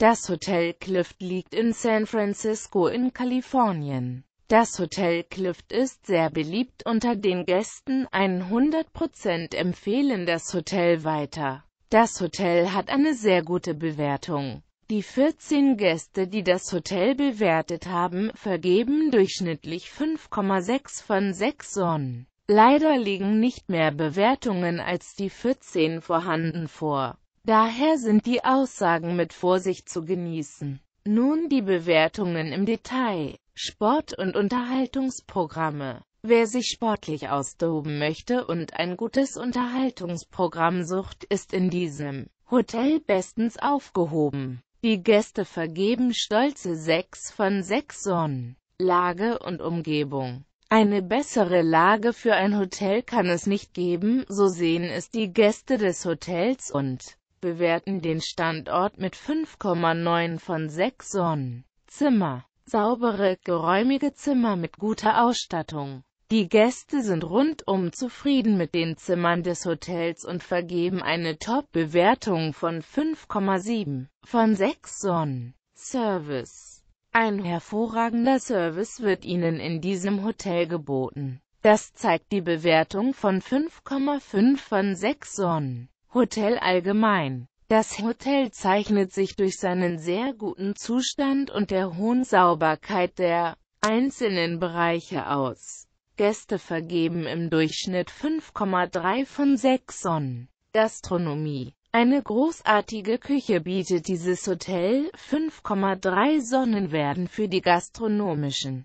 Das Hotel Clift liegt in San Francisco in Kalifornien. Das Hotel Clift ist sehr beliebt unter den Gästen, 100% empfehlen das Hotel weiter. Das Hotel hat eine sehr gute Bewertung. Die 14 Gäste, die das Hotel bewertet haben, vergeben durchschnittlich 5,6 von 6 Sonnen. Leider liegen nicht mehr Bewertungen als die 14 vorhanden vor. Daher sind die Aussagen mit Vorsicht zu genießen. Nun die Bewertungen im Detail. Sport- und Unterhaltungsprogramme. Wer sich sportlich austoben möchte und ein gutes Unterhaltungsprogramm sucht, ist in diesem Hotel bestens aufgehoben. Die Gäste vergeben stolze 6 von 6 Sonnen. Lage und Umgebung. Eine bessere Lage für ein Hotel kann es nicht geben, so sehen es die Gäste des Hotels und bewerten den Standort mit 5,9 von 6 Sonnen. Zimmer. Saubere, geräumige Zimmer mit guter Ausstattung. Die Gäste sind rundum zufrieden mit den Zimmern des Hotels und vergeben eine Top-Bewertung von 5,7 von 6 Sonnen. Service Ein hervorragender Service wird Ihnen in diesem Hotel geboten. Das zeigt die Bewertung von 5,5 von 6 Sonnen. Hotel allgemein. Das Hotel zeichnet sich durch seinen sehr guten Zustand und der hohen Sauberkeit der einzelnen Bereiche aus. Gäste vergeben im Durchschnitt 5,3 von 6 Sonnen. Gastronomie Eine großartige Küche bietet dieses Hotel, 5,3 Sonnen werden für die gastronomischen